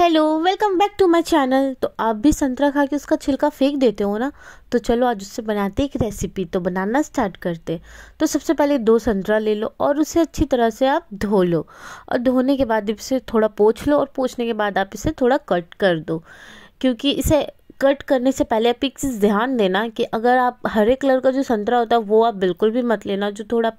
hello welcome back to my channel तो आप भी संतरा खा के उसका छिलका फेंक देते हो ना तो चलो आज उससे बनाते एक रेसिपी तो बनाना स्टार्ट करते तो सबसे पहले दो संतरा ले लो और उसे अच्छी तरह से आप धो लो और धोने के बाद इसे थोड़ा पोछ लो और पोछने के बाद आप इसे थोड़ा कट कर दो क्योंकि इसे कट करने से पहले आप एक चीज़ ध्यान देना कि अगर आप हरे कलर का जो संतरा होता है वो आप बिल्कुल भी मत लेना जो थोड़ा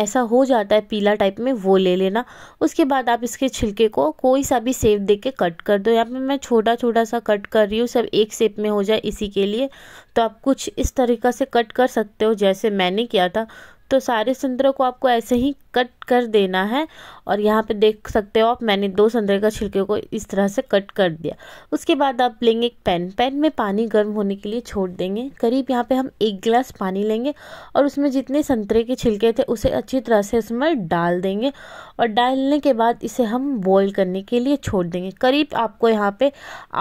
ऐसा हो जाता है पीला टाइप में वो ले लेना उसके बाद आप इसके छिलके को कोई सा भी सेप दे के कट कर दो यहाँ पे मैं छोटा छोटा सा कट कर रही हूँ सब एक सेप में हो जाए इसी के लिए तो आप कुछ इस तरीका से कट कर सकते हो जैसे मैंने किया था तो सारे संतरे को आपको ऐसे ही कट कर देना है और यहाँ पे देख सकते हो आप मैंने दो संतरे का छिलके को इस तरह से कट कर दिया उसके बाद आप लेंगे एक पैन पैन में पानी गर्म होने के लिए छोड़ देंगे करीब यहाँ पे हम एक गिलास पानी लेंगे और उसमें जितने संतरे के छिलके थे उसे अच्छी तरह से उसमें डाल देंगे और डालने के बाद इसे हम बॉयल करने के लिए छोड़ देंगे करीब आपको यहाँ पर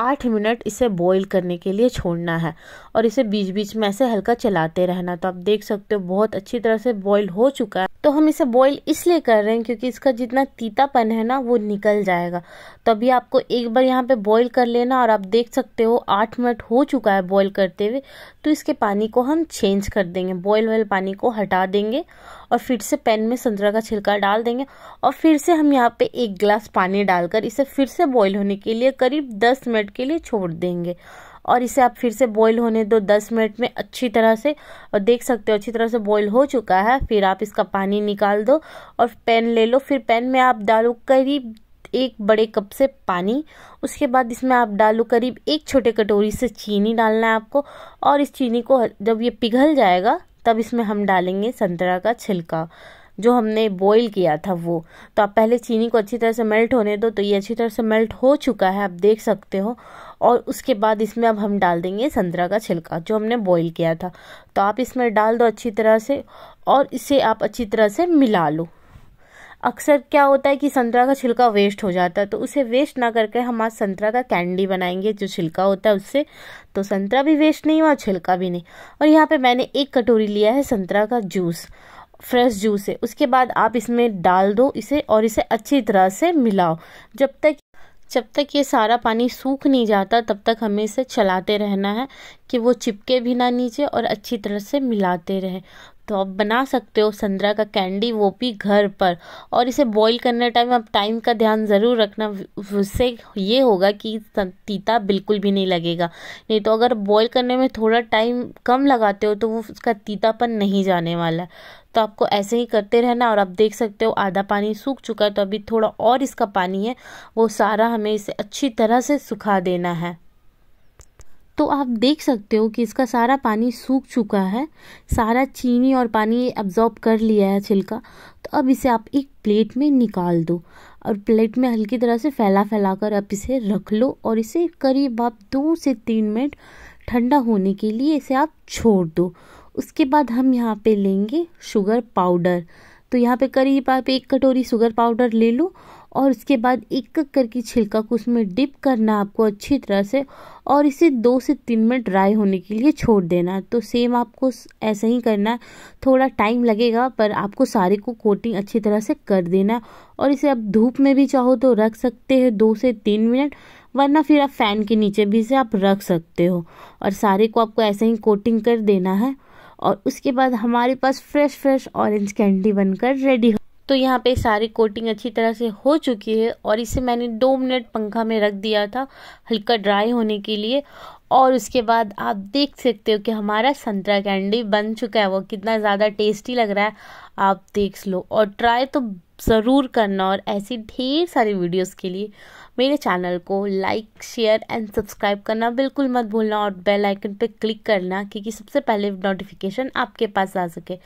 आठ मिनट इसे बॉयल करने के लिए छोड़ना है और इसे बीच बीच में ऐसे हल्का चलाते रहना तो आप देख सकते हो बहुत अच्छी तरह से से बॉईल हो चुका है तो हम इसे बॉईल इसलिए कर रहे हैं क्योंकि इसका जितना तीतापन है ना वो निकल जाएगा तो अभी आपको एक बार यहाँ पे बॉईल कर लेना और आप देख सकते हो आठ मिनट हो चुका है बॉईल करते हुए तो इसके पानी को हम चेंज कर देंगे बॉईल वाले पानी को हटा देंगे और फिर से पैन में संतरा का छिलका डाल देंगे और फिर से हम यहाँ पे एक गिलास पानी डालकर इसे फिर से बॉयल होने के लिए करीब दस मिनट के लिए छोड़ देंगे और इसे आप फिर से बॉईल होने दो दस मिनट में अच्छी तरह से और देख सकते हो अच्छी तरह से बॉईल हो चुका है फिर आप इसका पानी निकाल दो और पैन ले लो फिर पैन में आप डालो करीब एक बड़े कप से पानी उसके बाद इसमें आप डालो करीब एक छोटे कटोरी से चीनी डालना है आपको और इस चीनी को जब ये पिघल जाएगा तब इसमें हम डालेंगे संतरा का छिलका जो हमने बॉईल किया था वो तो आप पहले चीनी को अच्छी तरह से मेल्ट होने दो तो ये अच्छी तरह से मेल्ट हो चुका है आप देख सकते हो और उसके बाद इसमें अब हम डाल देंगे संतरा का छिलका जो हमने बॉईल किया था तो आप इसमें डाल दो अच्छी तरह से और इसे आप अच्छी तरह से मिला लो अक्सर क्या होता है कि संतरा का छिलका वेस्ट हो जाता है तो उसे वेस्ट ना करके हम आज संतरा का कैंडी बनाएंगे जो छिलका होता है उससे तो संतरा भी वेस्ट नहीं हुआ छिलका भी नहीं और यहाँ पे मैंने एक कटोरी लिया है संतरा का जूस फ्रेश जूस है उसके बाद आप इसमें डाल दो इसे और इसे अच्छी तरह से मिलाओ जब तक जब तक ये सारा पानी सूख नहीं जाता तब तक हमें इसे चलाते रहना है कि वो चिपके भी ना नीचे और अच्छी तरह से मिलाते रहे तो आप बना सकते हो संतरा का कैंडी वो भी घर पर और इसे बॉईल करने टाइम आप टाइम का ध्यान ज़रूर रखना उससे ये होगा कि तीता बिल्कुल भी नहीं लगेगा नहीं तो अगर बॉईल करने में थोड़ा टाइम कम लगाते हो तो वो उसका तीतापन नहीं जाने वाला तो आपको ऐसे ही करते रहना और आप देख सकते हो आधा पानी सूख चुका है तो अभी थोड़ा और इसका पानी है वो सारा हमें इसे अच्छी तरह से सुखा देना है तो आप देख सकते हो कि इसका सारा पानी सूख चुका है सारा चीनी और पानी अब्जॉर्ब कर लिया है छिलका तो अब इसे आप एक प्लेट में निकाल दो और प्लेट में हल्की तरह से फैला फैला कर आप इसे रख लो और इसे करीब आप दो से तीन मिनट ठंडा होने के लिए इसे आप छोड़ दो उसके बाद हम यहाँ पे लेंगे शुगर पाउडर तो यहाँ पे करीब आप एक कटोरी शुगर पाउडर ले लो और उसके बाद एक एक करके छिलका को उसमें डिप करना आपको अच्छी तरह से और इसे दो से तीन मिनट ड्राई होने के लिए छोड़ देना तो सेम आपको ऐसा ही करना है थोड़ा टाइम लगेगा पर आपको सारे को कोटिंग अच्छी तरह से कर देना और इसे आप धूप में भी चाहो तो रख सकते हैं दो से तीन मिनट वरना फिर आप फ़ैन के नीचे भी इसे आप रख सकते हो और सारे को आपको ऐसे ही कोटिंग कर देना है और उसके बाद हमारे पास फ्रेश फ्रेश ऑरेंज कैंडी बनकर रेडी हो तो यहाँ पे सारी कोटिंग अच्छी तरह से हो चुकी है और इसे मैंने दो मिनट पंखा में रख दिया था हल्का ड्राई होने के लिए और उसके बाद आप देख सकते हो कि हमारा संतरा कैंडी बन चुका है वो कितना ज़्यादा टेस्टी लग रहा है आप देख लो और ट्राई तो ज़रूर करना और ऐसी ढेर सारी वीडियोस के लिए मेरे चैनल को लाइक शेयर एंड सब्सक्राइब करना बिल्कुल मत भूलना और बेल आइकन पे क्लिक करना क्योंकि सबसे पहले नोटिफिकेशन आपके पास आ सके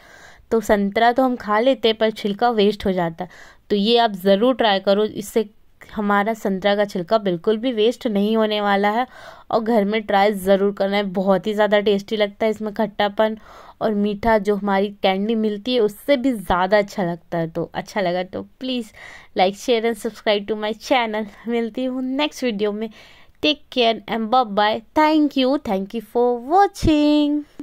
तो संतरा तो हम खा लेते हैं पर छिलका वेस्ट हो जाता है तो ये आप ज़रूर ट्राई करो इससे हमारा संतरा का छिलका बिल्कुल भी वेस्ट नहीं होने वाला है और घर में ट्राई ज़रूर करना है बहुत ही ज़्यादा टेस्टी लगता है इसमें खट्टापन और मीठा जो हमारी कैंडी मिलती है उससे भी ज़्यादा अच्छा लगता है तो अच्छा लगा तो please like share and subscribe to my channel मिलती हूँ नेक्स्ट वीडियो में take care and bye thank you thank you for watching